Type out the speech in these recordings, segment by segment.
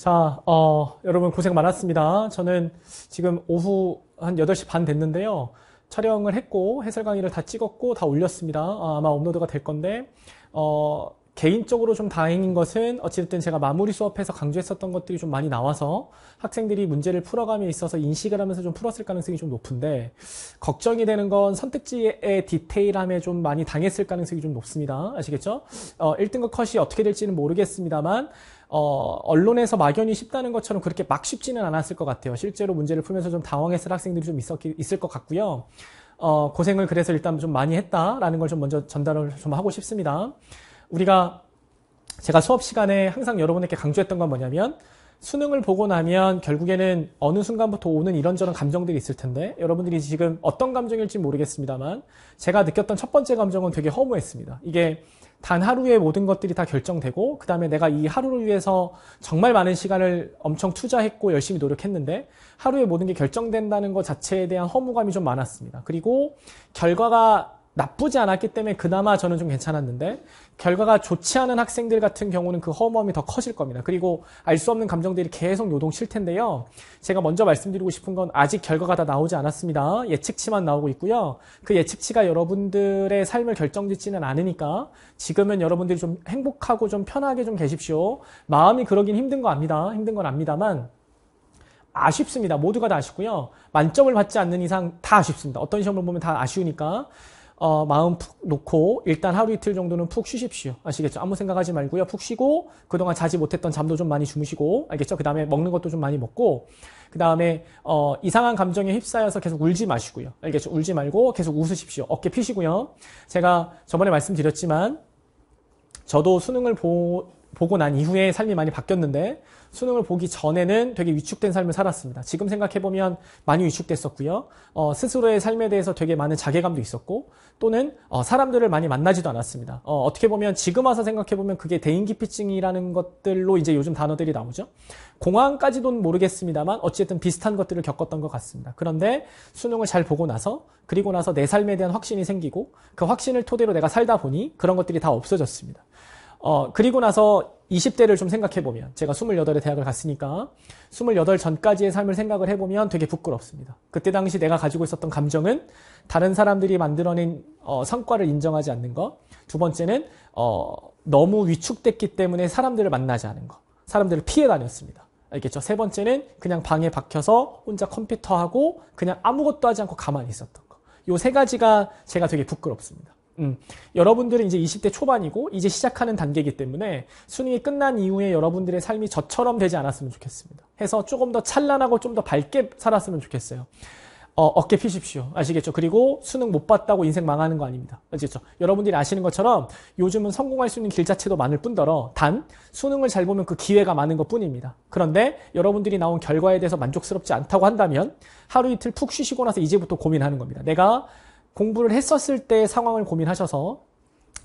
자, 어, 여러분 고생 많았습니다. 저는 지금 오후 한 8시 반 됐는데요. 촬영을 했고, 해설 강의를 다 찍었고, 다 올렸습니다. 아, 마 업로드가 될 건데, 어, 개인적으로 좀 다행인 것은 어찌됐든 제가 마무리 수업에서 강조했었던 것들이 좀 많이 나와서 학생들이 문제를 풀어감에 있어서 인식을 하면서 좀 풀었을 가능성이 좀 높은데 걱정이 되는 건 선택지의 디테일함에 좀 많이 당했을 가능성이 좀 높습니다. 아시겠죠? 어, 1등급 컷이 어떻게 될지는 모르겠습니다만 어, 언론에서 막연히 쉽다는 것처럼 그렇게 막 쉽지는 않았을 것 같아요. 실제로 문제를 풀면서 좀 당황했을 학생들이 좀 있었, 있을 것 같고요. 어, 고생을 그래서 일단 좀 많이 했다라는 걸 좀 먼저 전달을 좀 하고 싶습니다. 우리가 제가 수업 시간에 항상 여러분에게 강조했던 건 뭐냐면 수능을 보고 나면 결국에는 어느 순간부터 오는 이런저런 감정들이 있을 텐데 여러분들이 지금 어떤 감정일지 모르겠습니다만 제가 느꼈던 첫 번째 감정은 되게 허무했습니다. 이게 단하루에 모든 것들이 다 결정되고 그 다음에 내가 이 하루를 위해서 정말 많은 시간을 엄청 투자했고 열심히 노력했는데 하루에 모든 게 결정된다는 것 자체에 대한 허무감이 좀 많았습니다. 그리고 결과가 나쁘지 않았기 때문에 그나마 저는 좀 괜찮았는데 결과가 좋지 않은 학생들 같은 경우는 그 허무함이 더 커질 겁니다. 그리고 알 수 없는 감정들이 계속 요동칠 텐데요. 제가 먼저 말씀드리고 싶은 건 아직 결과가 다 나오지 않았습니다. 예측치만 나오고 있고요. 그 예측치가 여러분들의 삶을 결정짓지는 않으니까 지금은 여러분들이 좀 행복하고 좀 편하게 좀 계십시오. 마음이 그러긴 힘든 거 압니다. 힘든 건 압니다만 아쉽습니다. 모두가 다 아쉽고요. 만점을 받지 않는 이상 다 아쉽습니다. 어떤 시험을 보면 다 아쉬우니까 어, 마음 푹 놓고 일단 하루 이틀 정도는 푹 쉬십시오. 아시겠죠? 아무 생각하지 말고요. 푹 쉬고 그동안 자지 못했던 잠도 좀 많이 주무시고 알겠죠? 그 다음에 먹는 것도 좀 많이 먹고 그 다음에 어, 이상한 감정에 휩싸여서 계속 울지 마시고요. 알겠죠? 울지 말고 계속 웃으십시오. 어깨 피시고요. 제가 저번에 말씀드렸지만 저도 수능을 보 보고 난 이후에 삶이 많이 바뀌었는데 수능을 보기 전에는 되게 위축된 삶을 살았습니다. 지금 생각해보면 많이 위축됐었고요. 어, 스스로의 삶에 대해서 되게 많은 자괴감도 있었고 또는 어, 사람들을 많이 만나지도 않았습니다. 어, 떻게 보면 지금 와서 생각해보면 그게 대인기피증이라는 것들로 이제 요즘 단어들이 나오죠. 공황까지도 모르겠습니다만 어쨌든 비슷한 것들을 겪었던 것 같습니다. 그런데 수능을 잘 보고 나서 그리고 나서 내 삶에 대한 확신이 생기고 그 확신을 토대로 내가 살다 보니 그런 것들이 다 없어졌습니다. 어, 그리고 나서 20대를 좀 생각해보면, 제가 28에 대학을 갔으니까, 28 전까지의 삶을 생각을 해보면 되게 부끄럽습니다. 그때 당시 내가 가지고 있었던 감정은, 다른 사람들이 만들어낸, 어, 성과를 인정하지 않는 것. 두 번째는, 어, 너무 위축됐기 때문에 사람들을 만나지 않은 것. 사람들을 피해 다녔습니다. 알겠죠? 세 번째는, 그냥 방에 박혀서 혼자 컴퓨터하고, 그냥 아무것도 하지 않고 가만히 있었던 것. 요세 가지가 제가 되게 부끄럽습니다. 음, 여러분들은 이제 20대 초반이고 이제 시작하는 단계이기 때문에 수능이 끝난 이후에 여러분들의 삶이 저처럼 되지 않았으면 좋겠습니다. 해서 조금 더 찬란하고 좀 더 밝게 살았으면 좋겠어요. 어, 어깨 피십시오. 아시겠죠? 그리고 수능 못 봤다고 인생 망하는 거 아닙니다. 아시겠죠? 여러분들이 아시는 것처럼 요즘은 성공할 수 있는 길 자체도 많을 뿐더러 단 수능을 잘 보면 그 기회가 많은 것 뿐입니다. 그런데 여러분들이 나온 결과에 대해서 만족스럽지 않다고 한다면 하루 이틀 푹 쉬시고 나서 이제부터 고민하는 겁니다. 내가 공부를 했었을 때의 상황을 고민하셔서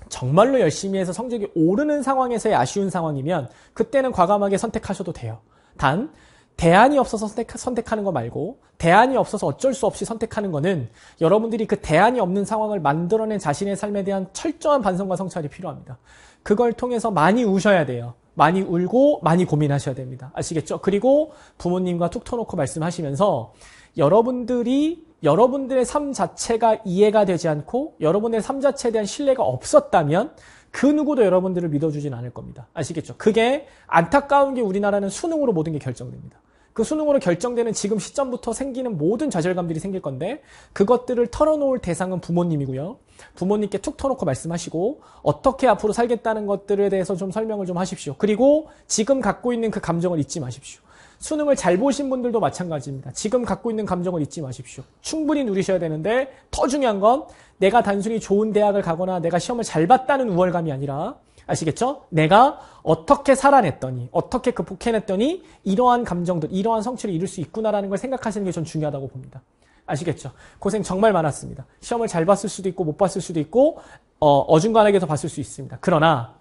정말로 열심히 해서 성적이 오르는 상황에서의 아쉬운 상황이면 그때는 과감하게 선택하셔도 돼요. 단, 대안이 없어서 선택, 하는거 말고 대안이 없어서 어쩔 수 없이 선택하는 거는 여러분들이 그 대안이 없는 상황을 만들어낸 자신의 삶에 대한 철저한 반성과 성찰이 필요합니다. 그걸 통해서 많이 우셔야 돼요. 많이 울고 많이 고민하셔야 됩니다. 아시겠죠? 그리고 부모님과 툭 터놓고 말씀하시면서 여러분들이 여러분들의 삶 자체가 이해가 되지 않고 여러분의 삶 자체에 대한 신뢰가 없었다면 그 누구도 여러분들을 믿어주진 않을 겁니다. 아시겠죠? 그게 안타까운 게 우리나라는 수능으로 모든 게 결정됩니다. 그 수능으로 결정되는 지금 시점부터 생기는 모든 좌절감들이 생길 건데 그것들을 털어놓을 대상은 부모님이고요. 부모님께 툭 터놓고 말씀하시고 어떻게 앞으로 살겠다는 것들에 대해서 좀 설명을 좀 하십시오. 그리고 지금 갖고 있는 그 감정을 잊지 마십시오. 수능을 잘 보신 분들도 마찬가지입니다. 지금 갖고 있는 감정을 잊지 마십시오. 충분히 누리셔야 되는데 더 중요한 건 내가 단순히 좋은 대학을 가거나 내가 시험을 잘 봤다는 우월감이 아니라 아시겠죠? 내가 어떻게 살아냈더니 어떻게 극복해냈더니 그 이러한 감정들 이러한 성취를 이룰 수 있구나라는 걸 생각하시는 게 전 중요하다고 봅니다. 아시겠죠? 고생 정말 많았습니다. 시험을 잘 봤을 수도 있고 못 봤을 수도 있고 어, 어중간하게 도 봤을 수 있습니다. 그러나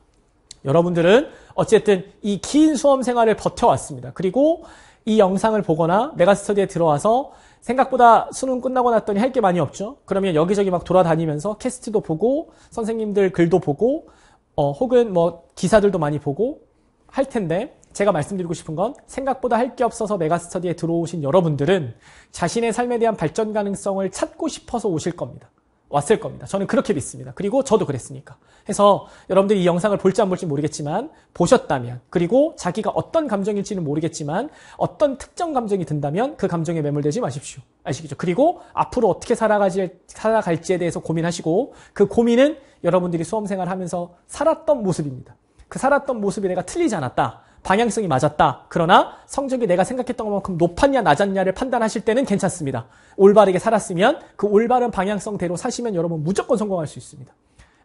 여러분들은 어쨌든 이 긴 수험 생활을 버텨왔습니다. 그리고 이 영상을 보거나 메가스터디에 들어와서 생각보다 수능 끝나고 났더니 할 게 많이 없죠. 그러면 여기저기 막 돌아다니면서 캐스트도 보고 선생님들 글도 보고 어, 혹은 뭐 기사들도 많이 보고 할 텐데 제가 말씀드리고 싶은 건 생각보다 할 게 없어서 메가스터디에 들어오신 여러분들은 자신의 삶에 대한 발전 가능성을 찾고 싶어서 오실 겁니다. 왔을 겁니다. 저는 그렇게 믿습니다. 그리고 저도 그랬으니까. 해서 여러분들이 이 영상을 볼지 안 볼지 모르겠지만 보셨다면 그리고 자기가 어떤 감정일지는 모르겠지만 어떤 특정 감정이 든다면 그 감정에 매몰되지 마십시오. 아시겠죠? 그리고 앞으로 어떻게 살아가지, 살아갈지에 대해서 고민하시고 그 고민은 여러분들이 수험생활 하면서 살았던 모습입니다. 그 살았던 모습이 내가 틀리지 않았다. 방향성이 맞았다. 그러나 성적이 내가 생각했던 것만큼 높았냐 낮았냐를 판단하실 때는 괜찮습니다. 올바르게 살았으면 그 올바른 방향성대로 사시면 여러분 무조건 성공할 수 있습니다.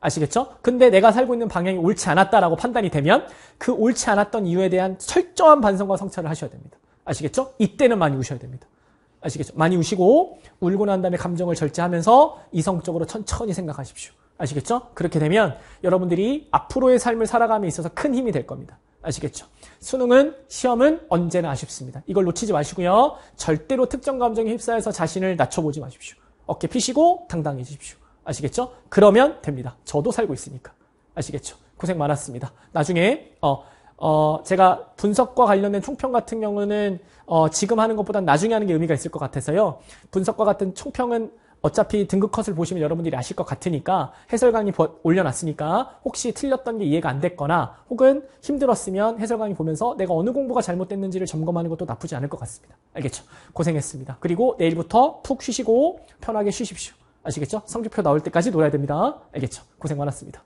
아시겠죠? 근데 내가 살고 있는 방향이 옳지 않았다라고 판단이 되면 그 옳지 않았던 이유에 대한 철저한 반성과 성찰을 하셔야 됩니다. 아시겠죠? 이때는 많이 우셔야 됩니다. 아시겠죠? 많이 우시고 울고 난 다음에 감정을 절제하면서 이성적으로 천천히 생각하십시오. 아시겠죠? 그렇게 되면 여러분들이 앞으로의 삶을 살아감에 있어서 큰 힘이 될 겁니다. 아시겠죠? 수능은 시험은 언제나 아쉽습니다. 이걸 놓치지 마시고요. 절대로 특정 감정에 휩싸여서 자신을 낮춰보지 마십시오. 어깨 피시고 당당해지십시오. 아시겠죠? 그러면 됩니다. 저도 살고 있으니까. 아시겠죠? 고생 많았습니다. 나중에 어, 어, 제가 분석과 관련된 총평 같은 경우는 어, 지금 하는 것보다 나중에 하는 게 의미가 있을 것 같아서요. 분석과 같은 총평은 어차피 등급 컷을 보시면 여러분들이 아실 것 같으니까 해설 강의 올려놨으니까 혹시 틀렸던 게 이해가 안 됐거나 혹은 힘들었으면 해설 강의 보면서 내가 어느 공부가 잘못됐는지를 점검하는 것도 나쁘지 않을 것 같습니다. 알겠죠? 고생했습니다. 그리고 내일부터 푹 쉬시고 편하게 쉬십시오. 아시겠죠? 성적표 나올 때까지 놀아야 됩니다. 알겠죠? 고생 많았습니다.